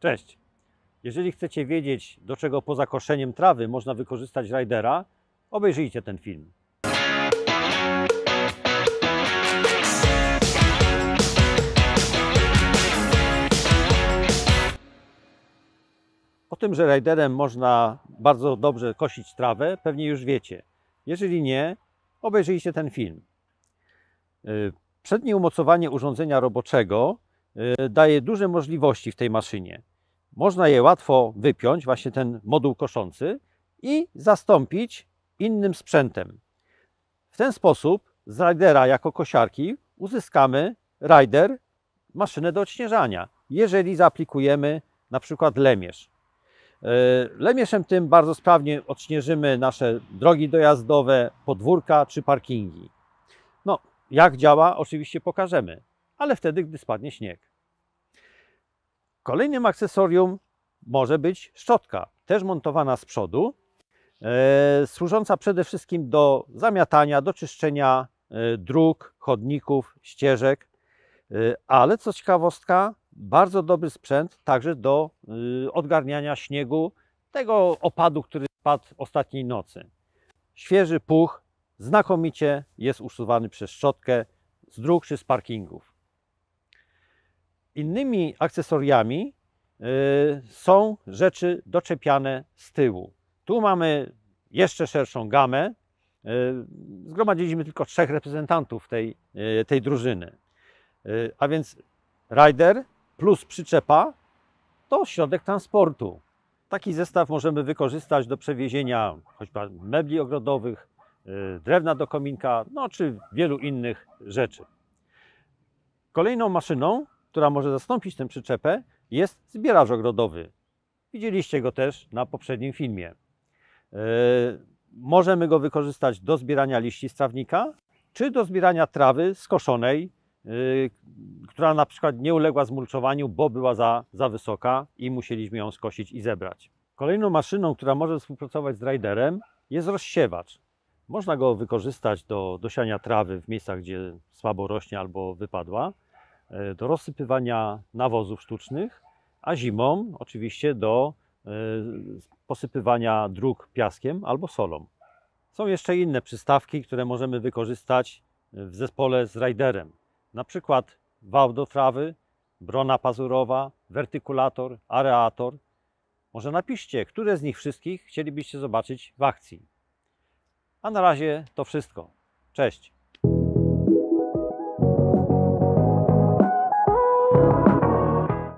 Cześć! Jeżeli chcecie wiedzieć, do czego poza koszeniem trawy można wykorzystać rajdera, obejrzyjcie ten film. O tym, że rajderem można bardzo dobrze kosić trawę, pewnie już wiecie. Jeżeli nie, obejrzyjcie ten film. Y, przednie umocowanie urządzenia roboczego y, daje duże możliwości w tej maszynie. Można je łatwo wypiąć, właśnie ten moduł koszący i zastąpić innym sprzętem. W ten sposób z rajdera jako kosiarki uzyskamy rajder, maszynę do odśnieżania, jeżeli zaaplikujemy na przykład lemierz. E, lemieszem tym bardzo sprawnie odśnieżymy nasze drogi dojazdowe, podwórka czy parkingi. No, jak działa, oczywiście pokażemy, ale wtedy, gdy spadnie śnieg. Kolejnym akcesorium może być szczotka, też montowana z przodu, e, służąca przede wszystkim do zamiatania, do czyszczenia e, dróg, chodników, ścieżek, e, ale co ciekawostka, bardzo dobry sprzęt także do odgarniania śniegu, tego opadu, który spadł ostatniej nocy. Świeży puch znakomicie jest usuwany przez szczotkę z dróg czy z parkingów. Innymi akcesoriami y, są rzeczy doczepiane z tyłu. Tu mamy jeszcze szerszą gamę. Y, zgromadziliśmy tylko trzech reprezentantów tej, y, tej drużyny. A więc rider plus przyczepa to środek transportu. Taki zestaw możemy wykorzystać do przewiezienia choćby mebli ogrodowych, drewna do kominka, no czy wielu innych rzeczy. Kolejną maszyną która może zastąpić tę przyczepę, jest zbieracz ogrodowy. Widzieliście go też na poprzednim filmie. E, możemy go wykorzystać do zbierania liści z trawnika, czy do zbierania trawy skoszonej, e, która na przykład nie uległa zmulczowaniu, bo była za, za wysoka i musieliśmy ją skosić i zebrać. Kolejną maszyną, która może współpracować z riderem jest rozsiewacz. Można go wykorzystać do dosiania trawy w miejscach, gdzie słabo rośnie albo wypadła. E, do rozsypywania nawozów sztucznych, a zimą oczywiście do e, posypywania dróg piaskiem albo solą. Są jeszcze inne przystawki, które możemy wykorzystać e, w zespole z riderem. Na przykład wał do trawy, brona pazurowa, wertykulator, areator. Może napiszcie, które z nich wszystkich chcielibyście zobaczyć w akcji. A na razie to wszystko. Cześć!